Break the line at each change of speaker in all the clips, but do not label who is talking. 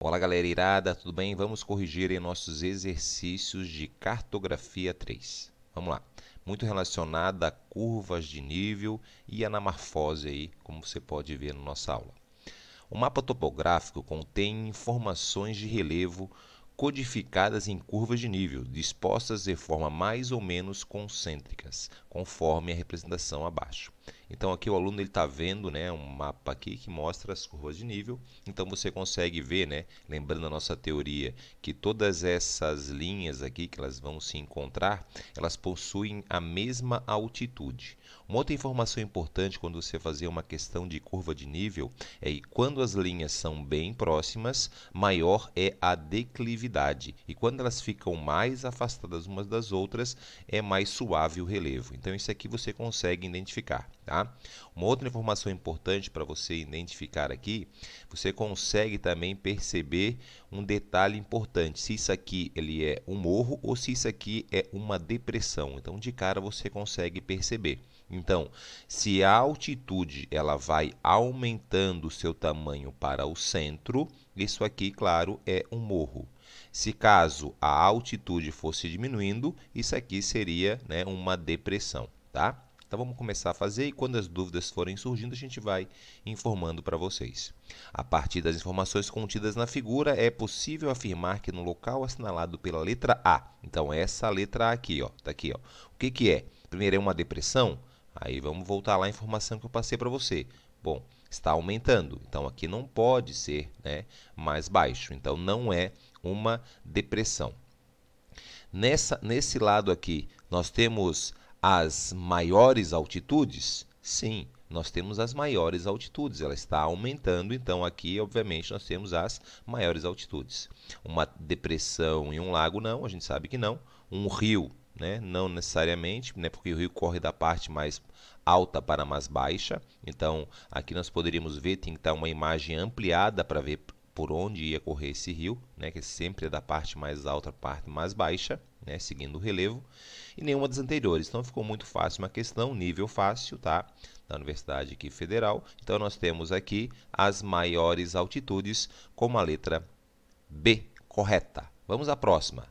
Olá galera irada, tudo bem? Vamos corrigir em nossos exercícios de cartografia 3. Vamos lá. Muito relacionada a curvas de nível e anamorfose aí, como você pode ver na nossa aula. O mapa topográfico contém informações de relevo codificadas em curvas de nível, dispostas de forma mais ou menos concêntricas conforme a representação abaixo. Então aqui o aluno ele está vendo né, um mapa aqui que mostra as curvas de nível. Então você consegue ver, né, lembrando a nossa teoria, que todas essas linhas aqui que elas vão se encontrar, elas possuem a mesma altitude. Uma outra informação importante quando você fazer uma questão de curva de nível é que quando as linhas são bem próximas, maior é a declividade. E quando elas ficam mais afastadas umas das outras, é mais suave o relevo. Então, então isso aqui você consegue identificar, tá? Uma outra informação importante para você identificar aqui, você consegue também perceber um detalhe importante, se isso aqui ele é um morro ou se isso aqui é uma depressão. Então de cara você consegue perceber. Então, se a altitude ela vai aumentando o seu tamanho para o centro, isso aqui, claro, é um morro. Se caso a altitude fosse diminuindo, isso aqui seria né, uma depressão, tá? Então vamos começar a fazer e quando as dúvidas forem surgindo, a gente vai informando para vocês. A partir das informações contidas na figura, é possível afirmar que no local assinalado pela letra A, então essa letra A aqui, ó, tá aqui, ó. O que que é? Primeiro é uma depressão? Aí vamos voltar lá à informação que eu passei para você. Bom, está aumentando, então aqui não pode ser né, mais baixo, então não é uma depressão. Nessa, nesse lado aqui, nós temos as maiores altitudes? Sim, nós temos as maiores altitudes, ela está aumentando, então aqui, obviamente, nós temos as maiores altitudes. Uma depressão em um lago, não, a gente sabe que não. Um rio, né? não necessariamente, né? porque o rio corre da parte mais alta para mais baixa. Então, aqui nós poderíamos ver, tem que estar uma imagem ampliada para ver por onde ia correr esse rio, né, que sempre é da parte mais alta à parte mais baixa, né, seguindo o relevo, e nenhuma das anteriores. Então ficou muito fácil uma questão, nível fácil, tá? Da Universidade aqui Federal. Então nós temos aqui as maiores altitudes com a letra B correta. Vamos à próxima.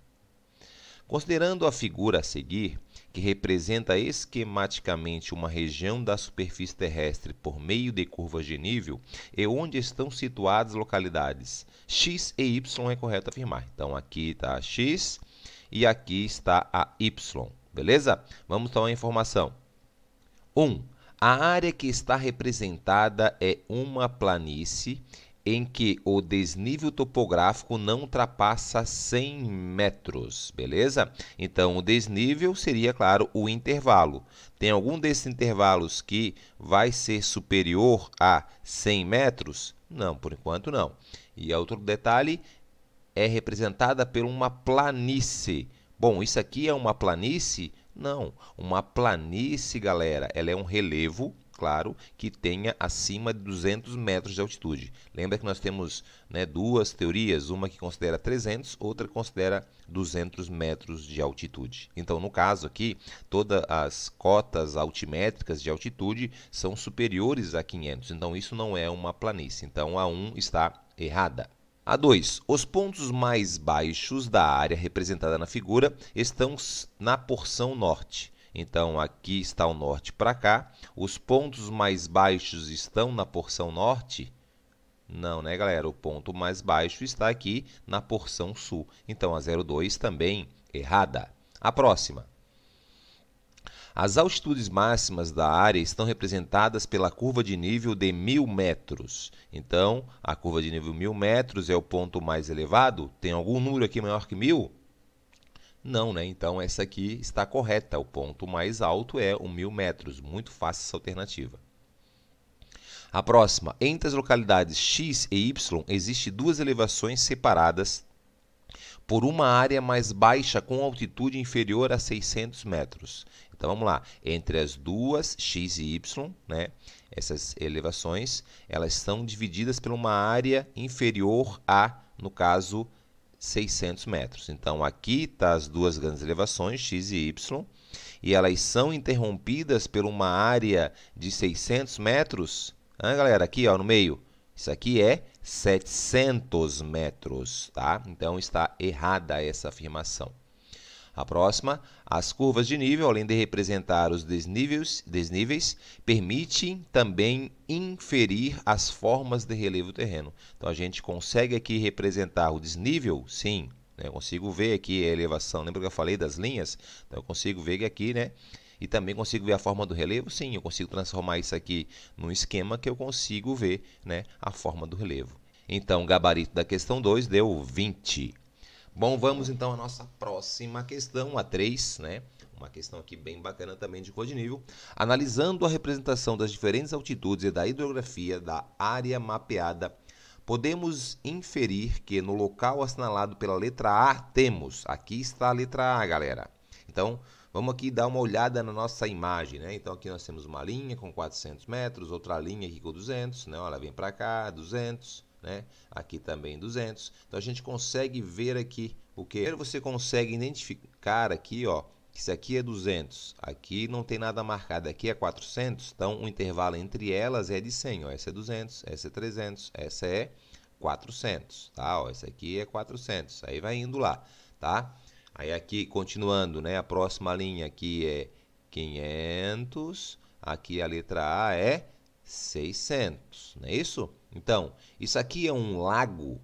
Considerando a figura a seguir, que representa esquematicamente uma região da superfície terrestre por meio de curvas de nível, é onde estão situadas localidades x e y é correto afirmar. Então aqui está a x e aqui está a y, beleza? Vamos tomar a informação. 1. Um, a área que está representada é uma planície em que o desnível topográfico não ultrapassa 100 metros, beleza? Então, o desnível seria, claro, o intervalo. Tem algum desses intervalos que vai ser superior a 100 metros? Não, por enquanto não. E é outro detalhe é representada por uma planície. Bom, isso aqui é uma planície? Não. Uma planície, galera, ela é um relevo claro, que tenha acima de 200 metros de altitude. Lembra que nós temos né, duas teorias, uma que considera 300, outra que considera 200 metros de altitude. Então, no caso aqui, todas as cotas altimétricas de altitude são superiores a 500, então isso não é uma planície. Então, a 1 está errada. A 2. Os pontos mais baixos da área representada na figura estão na porção norte. Então aqui está o norte para cá. Os pontos mais baixos estão na porção norte? Não, né, galera? O ponto mais baixo está aqui na porção sul. Então a 02 também errada. A próxima. As altitudes máximas da área estão representadas pela curva de nível de 1.000 metros. Então, a curva de nível 1.000 metros é o ponto mais elevado. Tem algum número aqui maior que 1.000? Não, né? Então essa aqui está correta. O ponto mais alto é o mil metros. Muito fácil essa alternativa. A próxima. Entre as localidades X e Y, existem duas elevações separadas por uma área mais baixa com altitude inferior a 600 metros. Então vamos lá, entre as duas, x e y, né, essas elevações, elas são divididas por uma área inferior a, no caso, 600 metros. Então aqui está as duas grandes elevações, x e y, e elas são interrompidas por uma área de 600 metros. Ah, galera, aqui ó, no meio, isso aqui é 700 metros, tá? Então está errada essa afirmação. A próxima, as curvas de nível, além de representar os desníveis, desníveis permitem também inferir as formas de relevo do terreno. Então a gente consegue aqui representar o desnível, sim. Né? Eu consigo ver aqui a elevação. Lembra que eu falei das linhas? Então eu consigo ver aqui, né? E também consigo ver a forma do relevo? Sim, eu consigo transformar isso aqui num esquema que eu consigo ver né, a forma do relevo. Então, o gabarito da questão 2 deu 20. Bom, vamos então à nossa próxima questão, a 3, né? Uma questão aqui bem bacana também de cor de nível. Analisando a representação das diferentes altitudes e da hidrografia da área mapeada, podemos inferir que no local assinalado pela letra A temos. Aqui está a letra A, galera. Então, vamos aqui dar uma olhada na nossa imagem, né? Então, aqui nós temos uma linha com 400 metros, outra linha aqui com 200, né? Ela vem para cá, 200, né? Aqui também 200. Então a gente consegue ver aqui o que? Você consegue identificar aqui, ó, que se aqui é 200, aqui não tem nada marcado, aqui é 400, então o intervalo entre elas é de 100, ó, essa é 200, essa é 300, essa é 400, tá? Ó, essa aqui é 400, aí vai indo lá, tá? Aí aqui, continuando, né, a próxima linha aqui é 500, aqui a letra A é 600, não é isso? Então, isso aqui é um lago.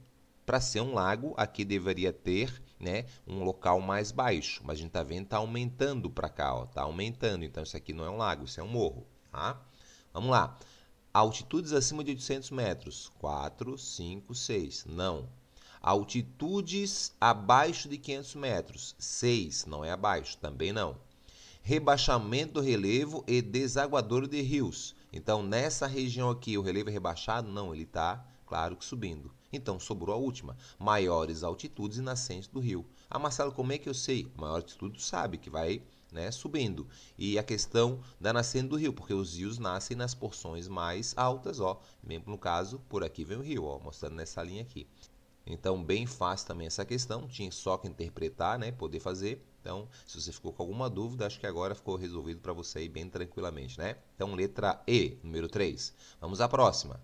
Para ser um lago, aqui deveria ter né, um local mais baixo. Mas a gente está vendo está aumentando para cá, está aumentando. Então, isso aqui não é um lago, isso é um morro. Tá? Vamos lá. Altitudes acima de 800 metros. 4, 5, 6. Não. Altitudes abaixo de 500 metros. 6. Não é abaixo. Também não. Rebaixamento do relevo e desaguador de rios. Então, nessa região aqui, o relevo é rebaixado? Não, ele está, claro que subindo. Então, sobrou a última. Maiores altitudes e nascentes do rio. Ah, Marcelo, como é que eu sei? maior altitude sabe que vai né, subindo. E a questão da nascente do rio, porque os rios nascem nas porções mais altas, ó. Mesmo no caso, por aqui vem o rio, ó, mostrando nessa linha aqui. Então, bem fácil também essa questão, tinha só que interpretar, né, poder fazer. Então, se você ficou com alguma dúvida, acho que agora ficou resolvido para você aí bem tranquilamente, né? Então, letra E, número 3. Vamos à próxima.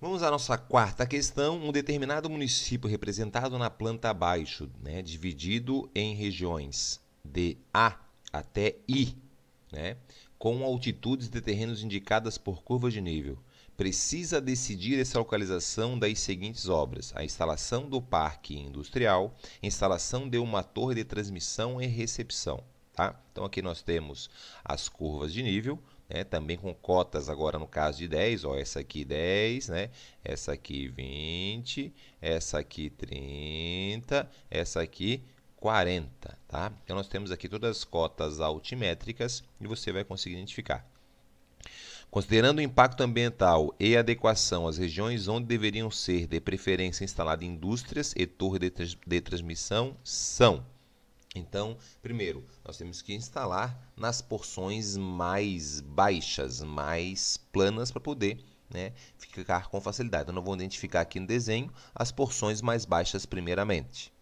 Vamos à nossa quarta questão. Um determinado município representado na planta abaixo, né, dividido em regiões de A até I, né, com altitudes de terrenos indicadas por curvas de nível precisa decidir essa localização das seguintes obras: a instalação do parque industrial, instalação de uma torre de transmissão e recepção. Tá? Então aqui nós temos as curvas de nível, né? também com cotas agora no caso de 10, ó, essa aqui 10, né? essa aqui 20, essa aqui 30, essa aqui 40. Tá? Então nós temos aqui todas as cotas altimétricas e você vai conseguir identificar. Considerando o impacto ambiental e adequação às regiões onde deveriam ser de preferência instaladas indústrias e torres de, de transmissão, são. Então, primeiro, nós temos que instalar nas porções mais baixas, mais planas, para poder né, ficar com facilidade. Eu não vou identificar aqui no desenho as porções mais baixas, primeiramente.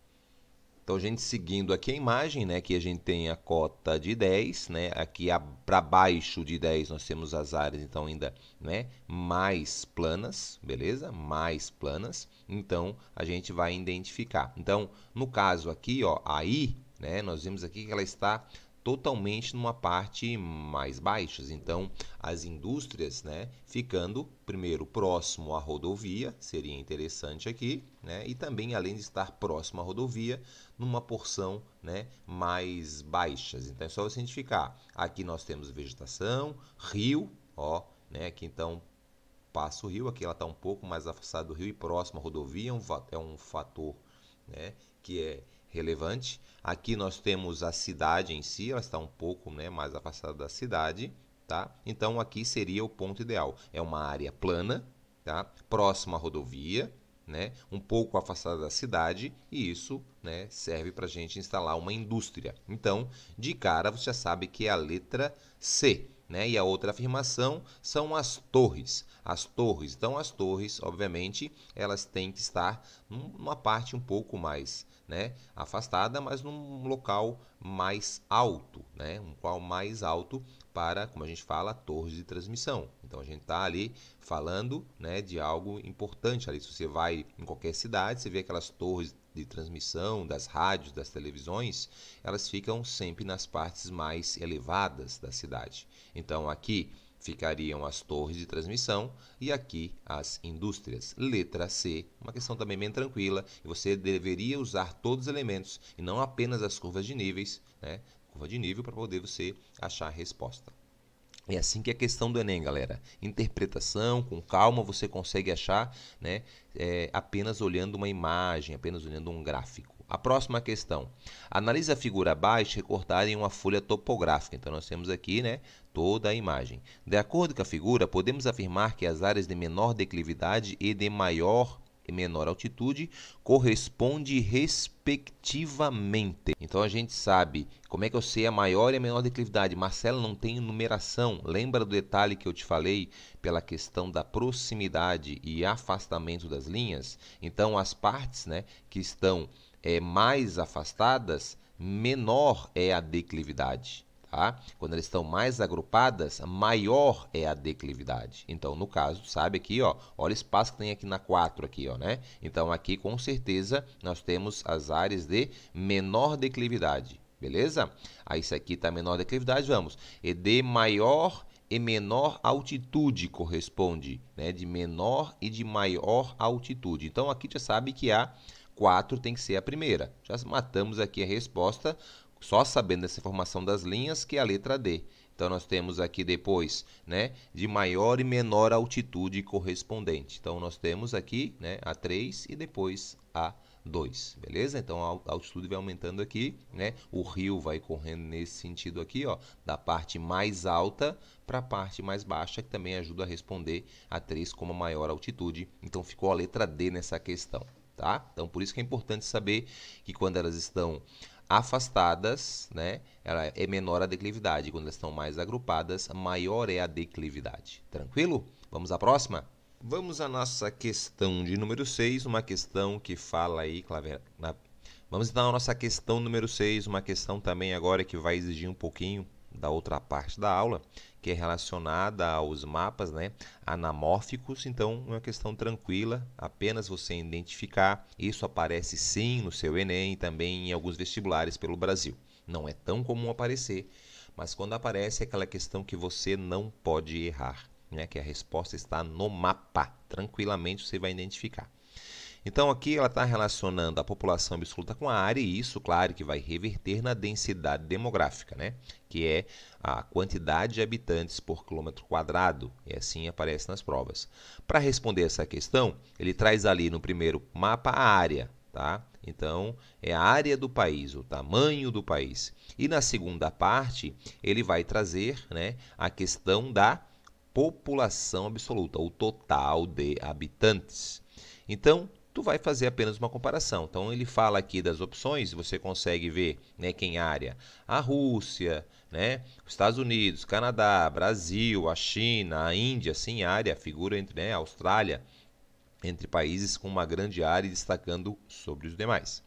Então a gente seguindo aqui a imagem, né, que a gente tem a cota de 10, né, aqui para baixo de 10 nós temos as áreas então ainda, né, mais planas, beleza? Mais planas. Então a gente vai identificar. Então, no caso aqui, ó, aí, né, nós vimos aqui que ela está totalmente numa parte mais baixa. Então, as indústrias, né, ficando primeiro próximo à rodovia, seria interessante aqui, né, e também além de estar próximo à rodovia, numa porção, né, mais baixas. Então, é só você identificar. Aqui nós temos vegetação, rio, ó, né, aqui então passa o rio, aqui ela está um pouco mais afastada do rio e próximo à rodovia, é um, é um fator, né, que é relevante. Aqui nós temos a cidade em si, ela está um pouco né, mais afastada da cidade. Tá? Então aqui seria o ponto ideal. É uma área plana, tá? próxima à rodovia, né? um pouco afastada da cidade, e isso né, serve para a gente instalar uma indústria. Então, de cara, você já sabe que é a letra C. Né? E a outra afirmação são as torres. As torres, então as torres, obviamente, elas têm que estar numa parte um pouco mais né, afastada, mas num local mais alto, né, um qual mais alto para, como a gente fala, torres de transmissão. Então a gente está ali falando né, de algo importante ali. Se você vai em qualquer cidade, você vê aquelas torres de transmissão das rádios, das televisões, elas ficam sempre nas partes mais elevadas da cidade. Então aqui ficariam as torres de transmissão e aqui as indústrias. Letra C, uma questão também bem tranquila, e você deveria usar todos os elementos e não apenas as curvas de níveis, né? Curva de nível para poder você achar a resposta. É assim que é a questão do Enem, galera. Interpretação, com calma, você consegue achar né, é, apenas olhando uma imagem, apenas olhando um gráfico. A próxima questão. Analise a figura abaixo recortada em uma folha topográfica. Então, nós temos aqui né, toda a imagem. De acordo com a figura, podemos afirmar que as áreas de menor declividade e de maior e menor altitude correspondem respectivamente. Então a gente sabe como é que eu sei a maior e a menor declividade. Marcelo não tem numeração. Lembra do detalhe que eu te falei pela questão da proximidade e afastamento das linhas? Então as partes, né, que estão é, mais afastadas, menor é a declividade. Tá? Quando elas estão mais agrupadas, maior é a declividade. Então, no caso, sabe aqui, ó, olha o espaço que tem aqui na 4 aqui, ó, né? Então, aqui com certeza nós temos as áreas de menor declividade, beleza? Aí ah, isso aqui está menor declividade, vamos. E é de maior e menor altitude corresponde, né? De menor e de maior altitude. Então, aqui já sabe que há quatro tem que ser a primeira. Já matamos aqui a resposta, só sabendo essa informação das linhas, que é a letra D. Então, nós temos aqui depois, né, de maior e menor altitude correspondente. Então, nós temos aqui, né, a 3 e depois a 2, beleza? Então, a altitude vai aumentando aqui, né, o rio vai correndo nesse sentido aqui, ó, da parte mais alta para a parte mais baixa, que também ajuda a responder a 3 como a maior altitude. Então, ficou a letra D nessa questão tá? Então por isso que é importante saber que quando elas estão afastadas, né, ela é menor a declividade. Quando elas estão mais agrupadas, maior é a declividade. Tranquilo? Vamos à próxima? Vamos à nossa questão de número 6, uma questão que fala aí, Claver... Vamos então à nossa questão número 6, uma questão também agora que vai exigir um pouquinho da outra parte da aula, que é relacionada aos mapas né, anamórficos. Então, é uma questão tranquila, apenas você identificar. Isso aparece sim no seu Enem e também em alguns vestibulares pelo Brasil. Não é tão comum aparecer, mas quando aparece é aquela questão que você não pode errar, né, que a resposta está no mapa. Tranquilamente você vai identificar. Então aqui ela está relacionando a população absoluta com a área e isso, claro, que vai reverter na densidade demográfica, né? que é a quantidade de habitantes por quilômetro quadrado, e assim aparece nas provas. Para responder essa questão, ele traz ali no primeiro mapa a área, tá? Então, é a área do país, o tamanho do país. E na segunda parte, ele vai trazer né, a questão da população absoluta, o total de habitantes. Então, tu vai fazer apenas uma comparação. Então ele fala aqui das opções, você consegue ver né, quem é área. A Rússia, né, Estados Unidos, Canadá, Brasil, a China, a Índia, sim, área, figura entre né, a Austrália, entre países com uma grande área e destacando sobre os demais.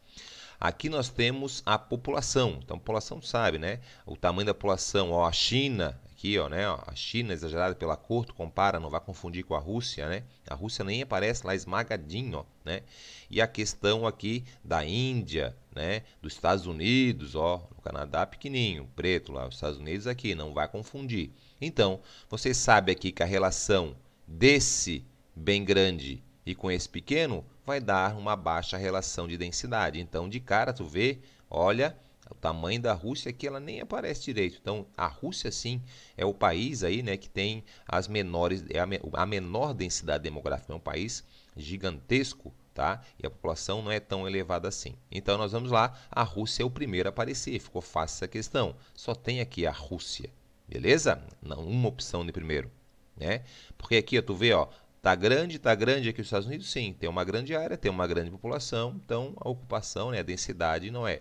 Aqui nós temos a população. Então, a população sabe, né? O tamanho da população. Ó, a China, aqui, ó, né? Ó, a China exagerada pela acordo compara, não vai confundir com a Rússia, né? A Rússia nem aparece lá esmagadinho, ó, né? E a questão aqui da Índia, né? Dos Estados Unidos, ó, no Canadá pequenininho, preto lá, os Estados Unidos aqui, não vai confundir. Então, vocês sabem aqui que a relação desse bem grande e com esse pequeno vai dar uma baixa relação de densidade. Então, de cara tu vê, olha, o tamanho da Rússia aqui ela nem aparece direito. Então a Rússia sim é o país aí, né, que tem as menores é a, a menor densidade demográfica, é um país gigantesco, tá? E a população não é tão elevada assim. Então nós vamos lá, a Rússia é o primeiro a aparecer, ficou fácil essa questão. Só tem aqui a Rússia, beleza? Não, uma opção de primeiro, né? Porque aqui, ó, tu vê, ó, Tá grande, tá grande aqui os Estados Unidos, sim, tem uma grande área, tem uma grande população, então a ocupação, né, a densidade não é.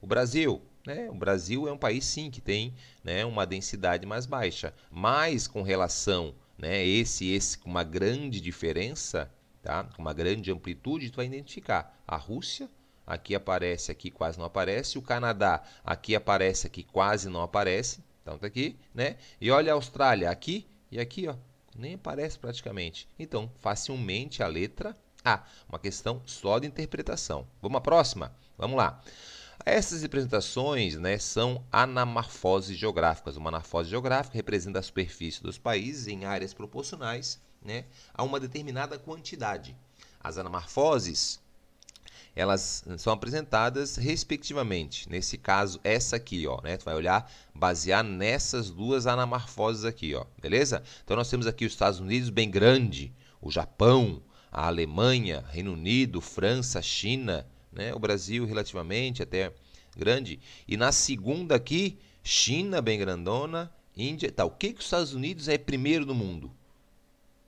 O Brasil, né? O Brasil é um país sim que tem né, uma densidade mais baixa, mas com relação né, esse esse com uma grande diferença, tá? Com uma grande amplitude, tu vai identificar a Rússia aqui aparece, aqui quase não aparece, o Canadá aqui aparece, aqui quase não aparece, então tá aqui, né? E olha a Austrália aqui e aqui, ó, nem aparece praticamente. Então, facilmente a letra A, uma questão só de interpretação. Vamos à próxima? Vamos lá. Essas representações né, são anamorfoses geográficas. Uma anamorfose geográfica representa a superfície dos países em áreas proporcionais né, a uma determinada quantidade. As anamorfoses elas são apresentadas respectivamente. Nesse caso, essa aqui, ó, né? Tu vai olhar basear nessas duas anamorfoses aqui, ó, beleza? Então nós temos aqui os Estados Unidos bem grande, o Japão, a Alemanha, Reino Unido, França, China, né? O Brasil relativamente até grande. E na segunda aqui, China bem grandona, Índia, tal. Tá, o que que os Estados Unidos é primeiro do mundo?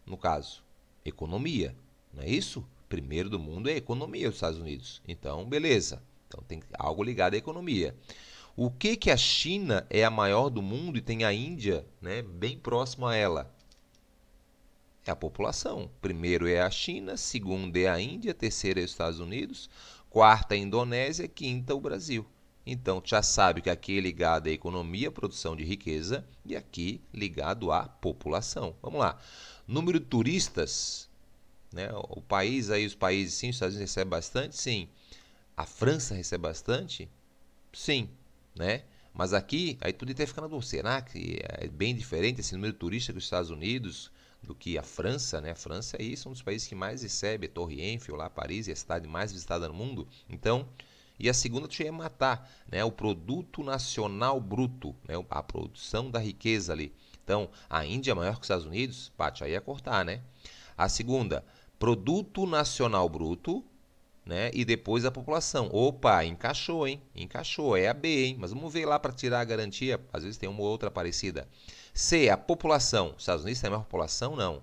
No caso, economia, não é isso? Primeiro do mundo é economia os Estados Unidos. Então, beleza. Então tem algo ligado à economia. O que que a China é a maior do mundo e tem a Índia, né, bem próxima a ela? É a população. Primeiro é a China, segundo é a Índia, terceiro é os Estados Unidos, quarta a Indonésia, quinta o Brasil. Então, já sabe que aqui é ligado à economia, produção de riqueza, e aqui ligado à população. Vamos lá. Número de turistas, né? O país aí, os países, sim, os Estados Unidos recebem bastante, sim. A França recebe bastante, sim, né? Mas aqui, aí tudo na ficando, será que é bem diferente esse número de turistas que os Estados Unidos, do que a França, né? A França é isso, um dos países que mais recebe Torre Eiffel, lá Paris, é a cidade mais visitada no mundo. Então, e a segunda tu ia matar, né? O produto nacional bruto, né? A produção da riqueza ali. Então, a Índia é maior que os Estados Unidos, Paty, aí ia cortar, né? A segunda, produto nacional bruto, né? E depois a população. Opa, encaixou, hein? Encaixou, é a B, hein? Mas vamos ver lá para tirar a garantia, às vezes tem uma ou outra parecida. C. A população. Os Estados Unidos tem a maior população? Não.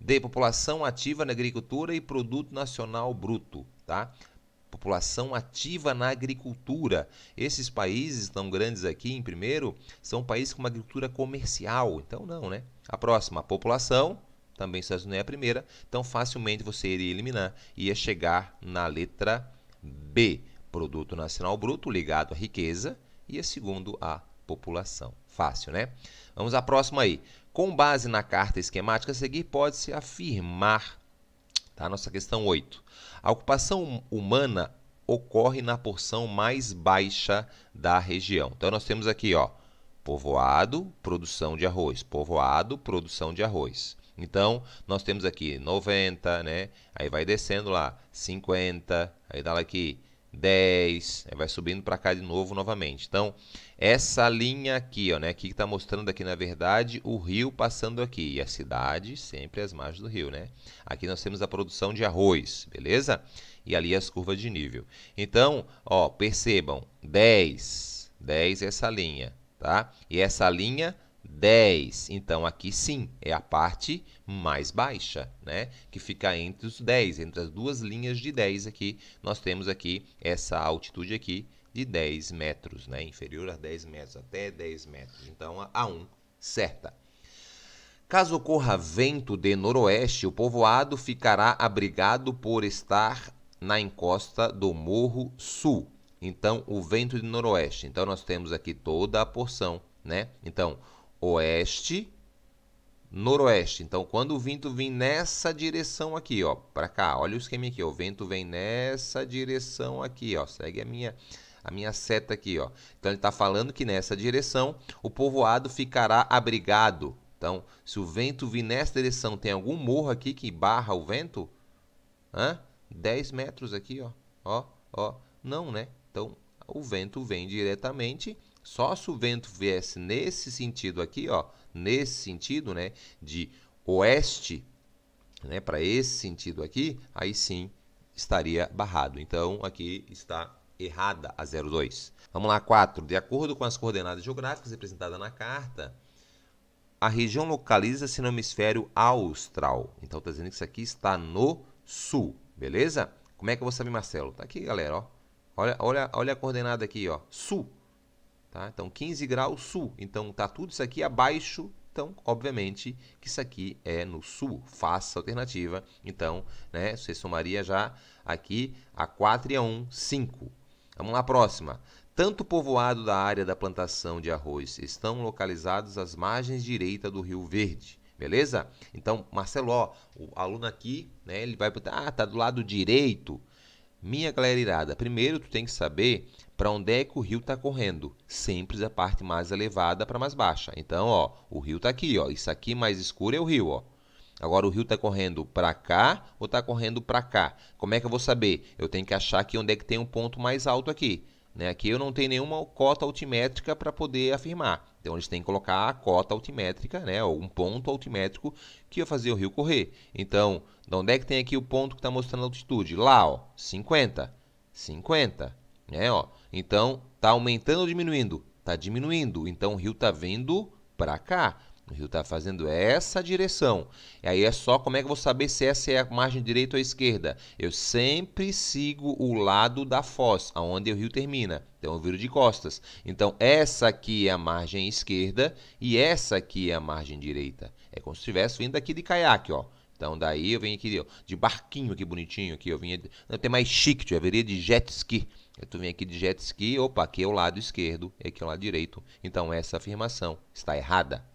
D. População ativa na agricultura e produto nacional bruto, tá? População ativa na agricultura. Esses países tão grandes aqui, em primeiro, são países com uma agricultura comercial. Então, não, né? A próxima, a população. Também os Estados Unidos é a primeira. Então, facilmente você iria eliminar. Ia chegar na letra B. Produto Nacional Bruto ligado à riqueza. E a segundo, a população. Fácil, né? Vamos à próxima aí. Com base na carta esquemática a seguir, pode-se afirmar, tá? Nossa questão 8. A ocupação humana ocorre na porção mais baixa da região. Então nós temos aqui, ó, povoado, produção de arroz, povoado, produção de arroz. Então, nós temos aqui 90, né? Aí vai descendo lá, 50, aí dá lá aqui 10, vai subindo para cá de novo novamente. Então, essa linha aqui, ó, né, aqui que está mostrando aqui, na verdade, o rio passando aqui. E a cidade sempre as margens do rio, né? Aqui nós temos a produção de arroz, beleza? E ali as curvas de nível. Então, ó, percebam, 10, 10 é essa linha, tá? E essa linha 10. Então, aqui sim, é a parte mais baixa, né? Que fica entre os 10, entre as duas linhas de 10 aqui. Nós temos aqui essa altitude aqui de 10 metros, né? Inferior a 10 metros, até 10 metros. Então, a 1 certa. Caso ocorra vento de noroeste, o povoado ficará abrigado por estar na encosta do Morro Sul. Então, o vento de noroeste. Então, nós temos aqui toda a porção, né? Então, oeste, noroeste. Então, quando o vento vem nessa direção aqui, ó, para cá, olha o esquema aqui, ó, o vento vem nessa direção aqui, ó, segue a minha a minha seta aqui, ó. Então ele está falando que nessa direção o povoado ficará abrigado. Então, se o vento vir nessa direção, tem algum morro aqui que barra o vento? Hã? 10 metros aqui, ó. Ó, ó. Não, né? Então, o vento vem diretamente só se o vento viesse nesse sentido aqui, ó, nesse sentido, né, de oeste, né, para esse sentido aqui, aí sim estaria barrado. Então aqui está errada a 02. Vamos lá, 4. De acordo com as coordenadas geográficas representadas na carta, a região localiza-se no hemisfério austral. Então está dizendo que isso aqui está no sul, beleza? Como é que eu vou saber, Marcelo? Tá aqui, galera, ó. Olha, olha, olha a coordenada aqui, ó. Sul. Tá? Então, 15 graus sul. Então, está tudo isso aqui abaixo. Então, obviamente, que isso aqui é no sul. Faça a alternativa. Então, né, você somaria já aqui a 4 e a 1, 5. Vamos lá, próxima. Tanto povoado da área da plantação de arroz estão localizados às margens direita do Rio Verde. Beleza? Então, Marcelo, ó, o aluno aqui, né, ele vai botar, ah, tá do lado direito. Minha galera irada, primeiro tu tem que saber para onde é que o rio está correndo. Sempre da é parte mais elevada para mais baixa. Então, ó, o rio está aqui, ó. Isso aqui mais escuro é o rio, ó. Agora o rio está correndo para cá ou está correndo para cá? Como é que eu vou saber? Eu tenho que achar aqui onde é que tem um ponto mais alto aqui. Né? Aqui eu não tenho nenhuma cota altimétrica para poder afirmar. Então eles têm que colocar a cota altimétrica, né, ou um ponto altimétrico que ia fazer o rio correr. Então, de onde é que tem aqui o ponto que está mostrando a altitude? Lá, ó, 50, 50, né, ó. Então, está aumentando ou diminuindo? Está diminuindo. Então o rio está vindo para cá. O rio está fazendo essa direção. E aí é só como é que eu vou saber se essa é a margem direita ou a esquerda. Eu sempre sigo o lado da foz, aonde o rio termina. Então eu viro de costas. Então essa aqui é a margem esquerda e essa aqui é a margem direita. É como se estivesse vindo aqui de caiaque, ó. Então daí eu venho aqui, ó, de barquinho aqui bonitinho aqui, eu vinha, não tem mais chique, eu viria de jet ski. Eu tu vem aqui de jet ski, opa, aqui é o lado esquerdo, aqui é o lado direito. Então essa afirmação está errada.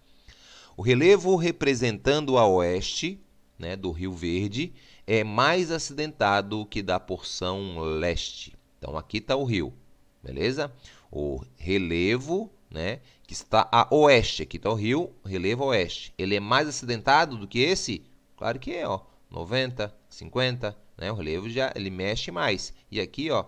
O relevo representando a oeste, né, do Rio Verde, é mais acidentado que da porção leste. Então aqui está o rio, beleza? O relevo, né, que está a oeste, aqui está o rio, relevo oeste. Ele é mais acidentado do que esse? Claro que é, ó. 90, 50, né? O relevo já ele mexe mais. E aqui, ó,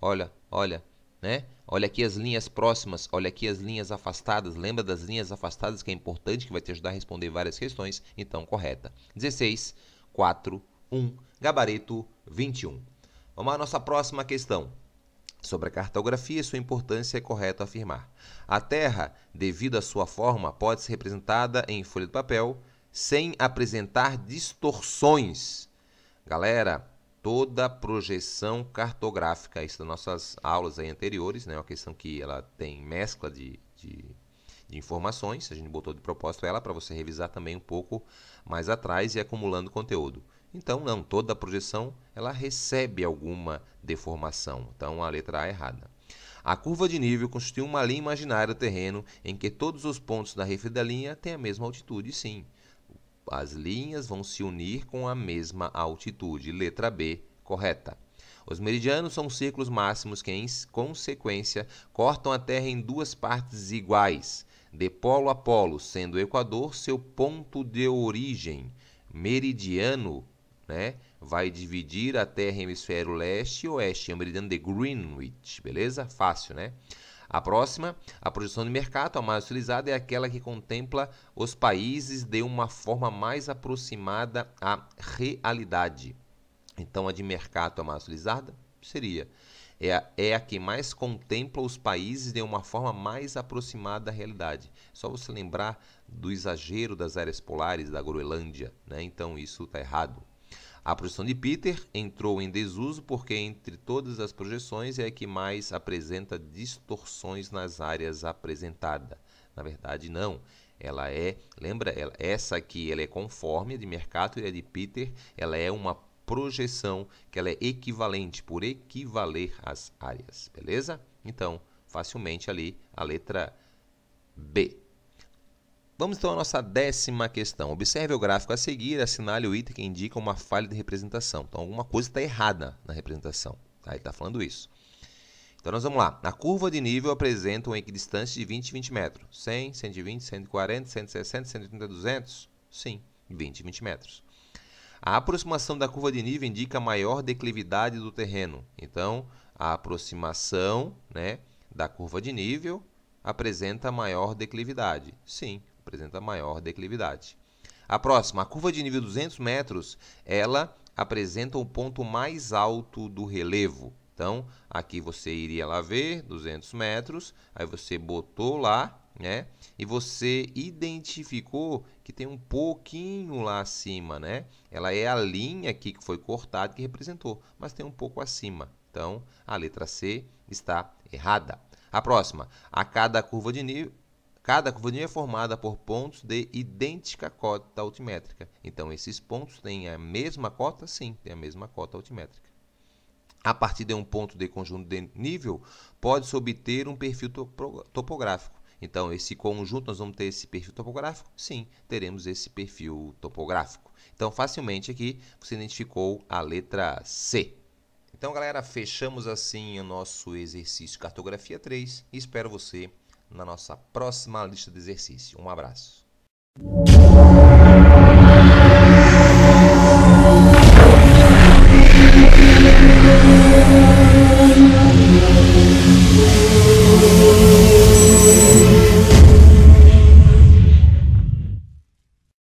olha, olha, né? Olha aqui as linhas próximas, olha aqui as linhas afastadas. Lembra das linhas afastadas que é importante, que vai te ajudar a responder várias questões. Então, correta. 16, 4, 1, gabarito 21. Vamos à nossa próxima questão. Sobre a cartografia, sua importância é correto afirmar. A Terra, devido à sua forma, pode ser representada em folha de papel sem apresentar distorções. Galera, toda a projeção cartográfica. Isso das nossas aulas anteriores, né? É uma questão que ela tem mescla de, de, de informações. A gente botou de propósito ela para você revisar também um pouco mais atrás e acumulando conteúdo. Então, não, toda a projeção ela recebe alguma deformação. Então, a letra A é errada. A curva de nível constitui uma linha imaginária do terreno em que todos os pontos da referida linha têm a mesma altitude, sim as linhas vão se unir com a mesma altitude. Letra B, correta. Os meridianos são círculos máximos que, em consequência, cortam a Terra em duas partes iguais, de polo a polo, sendo o Equador seu ponto de origem. Meridiano né, vai dividir a Terra em hemisfério leste e oeste, é o meridiano de Greenwich, beleza? Fácil, né? A próxima, a projeção de mercado, a mais utilizada, é aquela que contempla os países de uma forma mais aproximada à realidade. Então, a de mercado, a mais utilizada, seria é a, é a que mais contempla os países de uma forma mais aproximada à realidade. Só você lembrar do exagero das áreas polares da Groenlândia, né? Então isso está errado. A projeção de Peter entrou em desuso porque, entre todas as projeções, é a que mais apresenta distorções nas áreas apresentadas. Na verdade, não. Ela é, lembra, ela, essa aqui ela é conforme a de Mercator e a de Peter, ela é uma projeção que ela é equivalente, por equivaler as áreas, beleza? Então, facilmente ali a letra B. Vamos então à nossa décima questão. Observe o gráfico a seguir, assinale o item que indica uma falha de representação. Então, alguma coisa está errada na representação. Tá? Ele está falando isso. Então, nós vamos lá. Na curva de nível apresenta uma equidistância de 20 e 20 metros. 100, 120, 140, 160, 130, 200? Sim, 20 e 20 metros. A aproximação da curva de nível indica maior declividade do terreno. Então, a aproximação né, da curva de nível apresenta maior declividade. Sim, apresenta maior declividade. A próxima, a curva de nível 200 metros, ela apresenta o ponto mais alto do relevo. Então, aqui você iria lá ver 200 metros, aí você botou lá, né? E você identificou que tem um pouquinho lá acima, né? Ela é a linha aqui que foi cortada que representou, mas tem um pouco acima. Então, a letra C está errada. A próxima, a cada curva de nível, Cada curvatura é formada por pontos de idêntica cota altimétrica. Então, esses pontos têm a mesma cota? Sim, têm a mesma cota altimétrica. A partir de um ponto de conjunto de nível, pode-se obter um perfil topográfico. Então, esse conjunto, nós vamos ter esse perfil topográfico? Sim, teremos esse perfil topográfico. Então, facilmente aqui, você identificou a letra C. Então, galera, fechamos assim o nosso exercício Cartografia 3. Espero você na nossa próxima lista de exercício. Um abraço.